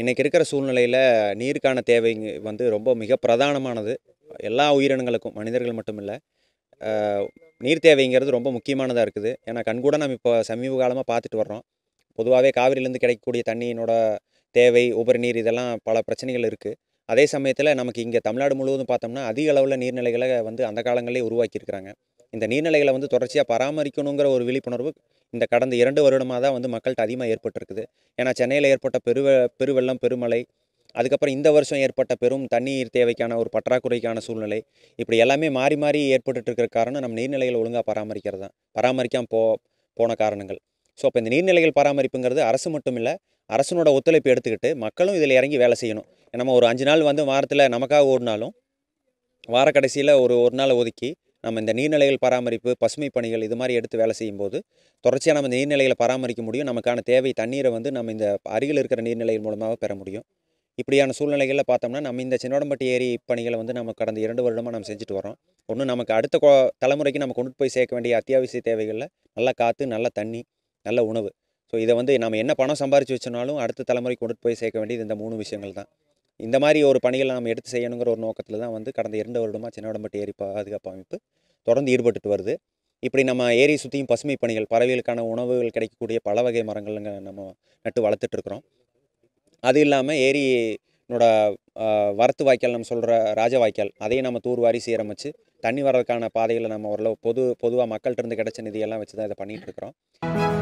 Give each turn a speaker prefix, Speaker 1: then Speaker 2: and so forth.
Speaker 1: இன்றைக்கி இருக்கிற சூழ்நிலையில் நீருக்கான தேவை வந்து ரொம்ப மிக பிரதானமானது எல்லா உயிரினங்களுக்கும் மனிதர்கள் மட்டும் இல்லை நீர் தேவைங்கிறது ரொம்ப முக்கியமானதாக இருக்குது ஏன்னா கண்கூட நம்ம இப்போ சமீப காலமாக பார்த்துட்டு வர்றோம் பொதுவாகவே காவிரியிலேருந்து கிடைக்கக்கூடிய தண்ணியினோட தேவை உபரி நீர் இதெல்லாம் பல பிரச்சனைகள் இருக்குது அதே சமயத்தில் நமக்கு இங்கே தமிழ்நாடு முழுவதும் பார்த்தோம்னா அதிக அளவில் நீர்நிலைகளை வந்து அந்த காலங்களிலே உருவாக்கியிருக்கிறாங்க இந்த நீர்நிலைகளை வந்து தொடர்ச்சியாக பராமரிக்கணுங்கிற ஒரு விழிப்புணர்வு இந்த கடந்த இரண்டு வருடமாக தான் வந்து மக்கள்கிட்ட அதிகமாக ஏற்பட்டிருக்குது ஏன்னா சென்னையில் ஏற்பட்ட பெருவ பெருவெள்ளம் பெருமழை அதுக்கப்புறம் இந்த வருஷம் ஏற்பட்ட பெரும் தண்ணீர் தேவைக்கான ஒரு பற்றாக்குறைக்கான சூழ்நிலை இப்படி எல்லாமே மாறி மாறி ஏற்பட்டுட்டு இருக்கிற காரணம் நம்ம நீர்நிலைகள் ஒழுங்காக பராமரிக்கிறது தான் பராமரிக்காமல் போ போன காரணங்கள் ஸோ அப்போ இந்த நீர்நிலைகள் பராமரிப்புங்கிறது அரசு மட்டும் இல்லை அரசனோட ஒத்துழைப்பு எடுத்துக்கிட்டு மக்களும் இதில் இறங்கி வேலை செய்யணும் நம்ம ஒரு அஞ்சு நாள் வந்து வாரத்தில் நமக்காக ஓடினாலும் வார கடைசியில் ஒரு ஒரு நாள் ஒதுக்கி நம்ம இந்த நீர்நிலைகள் பராமரிப்பு பசுமை பணிகள் இது மாதிரி எடுத்து வேலை செய்யும் போது தொடர்ச்சியாக நம்ம இந்த நீர்நிலைகளை பராமரிக்க முடியும் நமக்கான தேவை தண்ணீரை வந்து நம்ம இந்த அருகில் இருக்கிற நீர்நிலைகள் மூலமாக பெற முடியும் இப்படியான சூழ்நிலைகளில் பார்த்தோம்னா நம்ம இந்த சின்னோடம்பட்டி ஏரி பணிகளை வந்து நம்ம கடந்த இரண்டு வருடமாக நம்ம செஞ்சுட்டு வரோம் ஒன்று நமக்கு அடுத்த தலைமுறைக்கு நம்ம கொண்டு போய் சேர்க்க வேண்டிய அத்தியாவசிய தேவைகளில் நல்லா காற்று நல்ல தண்ணி நல்ல உணவு ஸோ இதை வந்து நம்ம என்ன பணம் சம்பாரித்து வச்சுனாலும் அடுத்த தலைமுறைக்கு கொண்டு போய் சேர்க்க வேண்டியது இந்த மூணு விஷயங்கள் தான் இந்த மாதிரி ஒரு பணிகளை நாம் எடுத்து செய்யணுங்கிற ஒரு நோக்கத்தில் தான் வந்து கடந்த இரண்டு வருடமாக உடம்பட்டு ஏரி பாதுகாப்பு அமைப்பு தொடர்ந்து ஈடுபட்டுட்டு வருது இப்படி நம்ம ஏரியை சுற்றியும் பசுமை பணிகள் பறவைகளுக்கான உணவுகள் கிடைக்கக்கூடிய பல வகை மரங்கள்ங்க நம்ம நட்டு வளர்த்துட்ருக்குறோம் அது இல்லாமல் ஏரியினோட வரத்து வாய்க்கால் நம்ம சொல்கிற ராஜ வாய்க்கால் அதையும் நம்ம தூர்வாரி சீரமைச்சு தண்ணி வர்றதுக்கான பாதைகளை நம்ம ஓரளவு பொது பொதுவாக மக்கள்கிட்ட இருந்து கிடைச்ச நிதியெல்லாம் வச்சு தான் இதை பண்ணிகிட்ருக்குறோம்